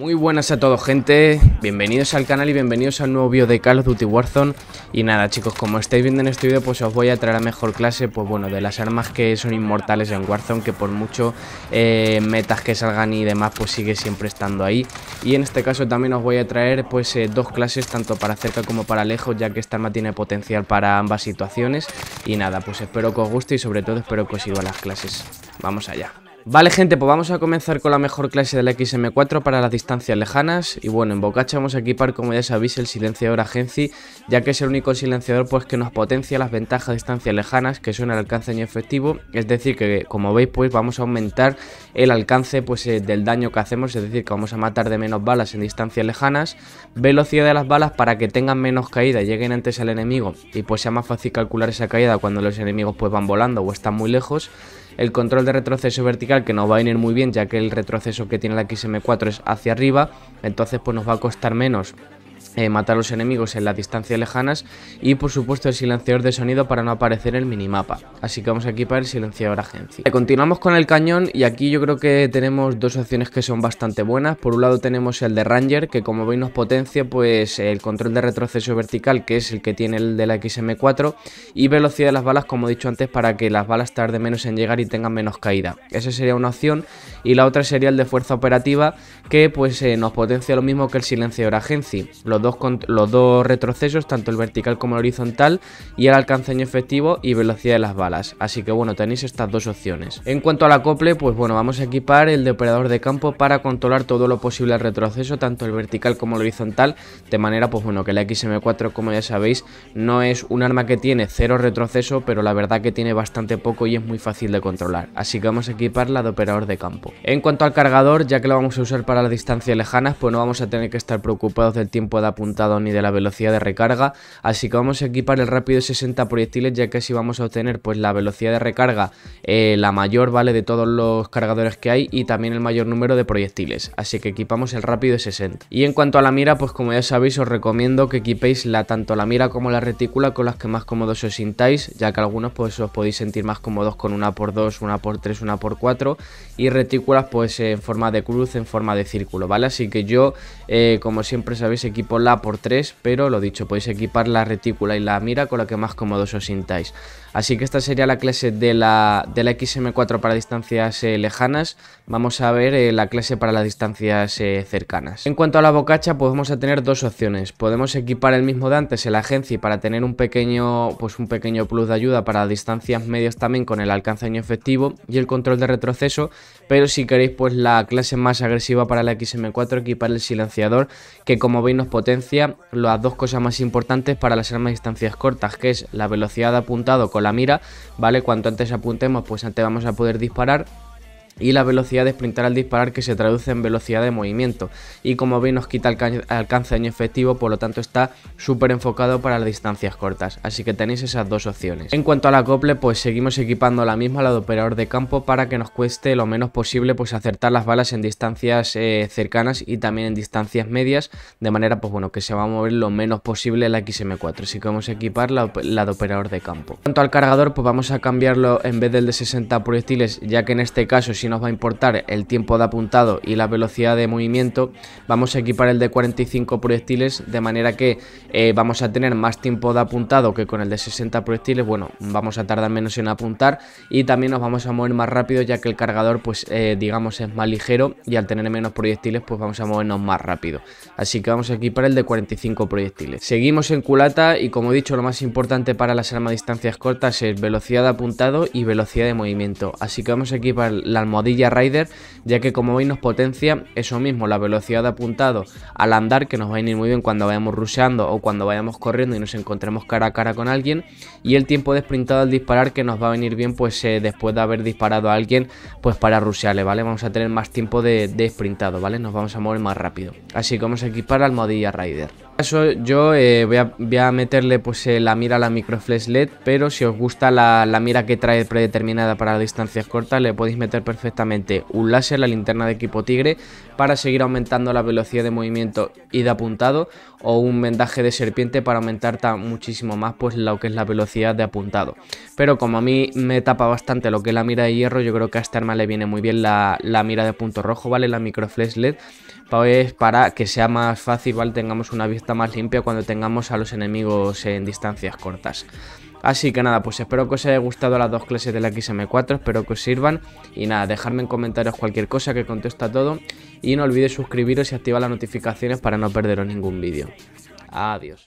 Muy buenas a todos gente, bienvenidos al canal y bienvenidos al nuevo vídeo de Call of Duty Warzone Y nada chicos, como estáis viendo en este vídeo pues os voy a traer a mejor clase Pues bueno, de las armas que son inmortales en Warzone Que por mucho eh, metas que salgan y demás pues sigue siempre estando ahí Y en este caso también os voy a traer pues eh, dos clases tanto para cerca como para lejos Ya que esta arma tiene potencial para ambas situaciones Y nada, pues espero que os guste y sobre todo espero que os sirva las clases Vamos allá Vale gente, pues vamos a comenzar con la mejor clase del XM4 para las distancias lejanas y bueno, en Bocacha vamos a equipar como ya sabéis el silenciador Agency ya que es el único silenciador pues que nos potencia las ventajas de distancias lejanas que son el alcance daño efectivo, es decir que como veis pues vamos a aumentar el alcance pues eh, del daño que hacemos, es decir que vamos a matar de menos balas en distancias lejanas, velocidad de las balas para que tengan menos caída, lleguen antes al enemigo y pues sea más fácil calcular esa caída cuando los enemigos pues van volando o están muy lejos el control de retroceso vertical que nos va a ir muy bien ya que el retroceso que tiene la XM4 es hacia arriba, entonces pues nos va a costar menos eh, matar a los enemigos en las distancias lejanas y por supuesto el silenciador de sonido para no aparecer en el minimapa. Así que vamos a equipar el silenciador agencia. continuamos con el cañón y aquí yo creo que tenemos dos opciones que son bastante buenas. Por un lado tenemos el de Ranger que como veis nos potencia pues el control de retroceso vertical que es el que tiene el de la XM4 y velocidad de las balas como he dicho antes para que las balas tarde menos en llegar y tengan menos caída. Esa sería una opción y la otra sería el de fuerza operativa que pues eh, nos potencia lo mismo que el silenciador agency, Los dos los dos retrocesos, tanto el vertical como el horizontal, y el alcance en efectivo y velocidad de las balas. Así que bueno, tenéis estas dos opciones. En cuanto al acople, pues bueno, vamos a equipar el de operador de campo para controlar todo lo posible el retroceso, tanto el vertical como el horizontal, de manera pues bueno, que la XM4, como ya sabéis, no es un arma que tiene cero retroceso, pero la verdad que tiene bastante poco y es muy fácil de controlar. Así que vamos a equiparla de operador de campo. En cuanto al cargador, ya que lo vamos a usar para las distancias lejanas, pues no vamos a tener que estar preocupados del tiempo de apuntado ni de la velocidad de recarga, así que vamos a equipar el rápido 60 proyectiles ya que así vamos a obtener pues la velocidad de recarga eh, la mayor vale de todos los cargadores que hay y también el mayor número de proyectiles, así que equipamos el rápido 60. Y en cuanto a la mira, pues como ya sabéis os recomiendo que equipéis la, tanto la mira como la retícula con las que más cómodos os sintáis, ya que algunos pues os podéis sentir más cómodos con una por dos, una por tres, una por cuatro y retículas pues en forma de cruz, en forma de círculo, ¿vale? Así que yo, eh, como siempre sabéis, equipo la por 3, pero lo dicho, podéis equipar la retícula y la mira con la que más cómodos os sintáis. Así que esta sería la clase de la, de la XM4 para distancias eh, lejanas. Vamos a ver eh, la clase para las distancias eh, cercanas. En cuanto a la bocacha, podemos pues a tener dos opciones. Podemos equipar el mismo de antes, el agency, para tener un pequeño, pues un pequeño plus de ayuda para distancias medias también con el alcance año efectivo y el control de retroceso. Pero si queréis, pues la clase más agresiva para la XM4, equipar el silenciador, que como veis nos potencia las dos cosas más importantes para las armas de distancias cortas, que es la velocidad de apuntado con la mira, ¿vale? Cuanto antes apuntemos, pues antes vamos a poder disparar y la velocidad de sprintar al disparar que se traduce en velocidad de movimiento y como veis nos quita el alcance año efectivo por lo tanto está súper enfocado para las distancias cortas así que tenéis esas dos opciones en cuanto al acople pues seguimos equipando la misma la de operador de campo para que nos cueste lo menos posible pues acertar las balas en distancias eh, cercanas y también en distancias medias de manera pues bueno que se va a mover lo menos posible la XM4 así que vamos a equipar la, la de operador de campo en cuanto al cargador pues vamos a cambiarlo en vez del de 60 proyectiles ya que en este caso si nos va a importar el tiempo de apuntado y la velocidad de movimiento, vamos a equipar el de 45 proyectiles de manera que eh, vamos a tener más tiempo de apuntado que con el de 60 proyectiles, bueno, vamos a tardar menos en apuntar y también nos vamos a mover más rápido ya que el cargador pues eh, digamos es más ligero y al tener menos proyectiles pues vamos a movernos más rápido. Así que vamos a equipar el de 45 proyectiles. Seguimos en culata y como he dicho lo más importante para las armas distancias cortas es velocidad de apuntado y velocidad de movimiento. Así que vamos a equipar la almohada Modilla Rider, ya que como veis nos potencia eso mismo, la velocidad de apuntado al andar, que nos va a venir muy bien cuando vayamos rusheando o cuando vayamos corriendo y nos encontremos cara a cara con alguien, y el tiempo de sprintado al disparar, que nos va a venir bien pues eh, después de haber disparado a alguien, pues para rushearle, ¿vale? Vamos a tener más tiempo de, sprintado, ¿vale? Nos vamos a mover más rápido. Así que vamos a equipar al Modilla Rider yo eh, voy, a, meterle pues eh, la mira a la flash LED, pero si os gusta la, mira que trae predeterminada para distancias cortas, le podéis meter perfectamente un láser, la linterna de equipo tigre, para seguir aumentando la velocidad de movimiento y de apuntado, o un vendaje de serpiente para aumentar muchísimo más pues lo que es la velocidad de apuntado. Pero como a mí me tapa bastante lo que es la mira de hierro, yo creo que a esta arma le viene muy bien la, mira de punto rojo, ¿vale? La flash LED, pues para que sea más fácil, Tengamos una vista más limpia cuando tengamos a los enemigos en distancias cortas. Así que nada, pues espero que os haya gustado las dos clases del XM4, espero que os sirvan. Y nada, dejadme en comentarios cualquier cosa que contesta todo. Y no olvidéis suscribiros y activar las notificaciones para no perderos ningún vídeo. Adiós.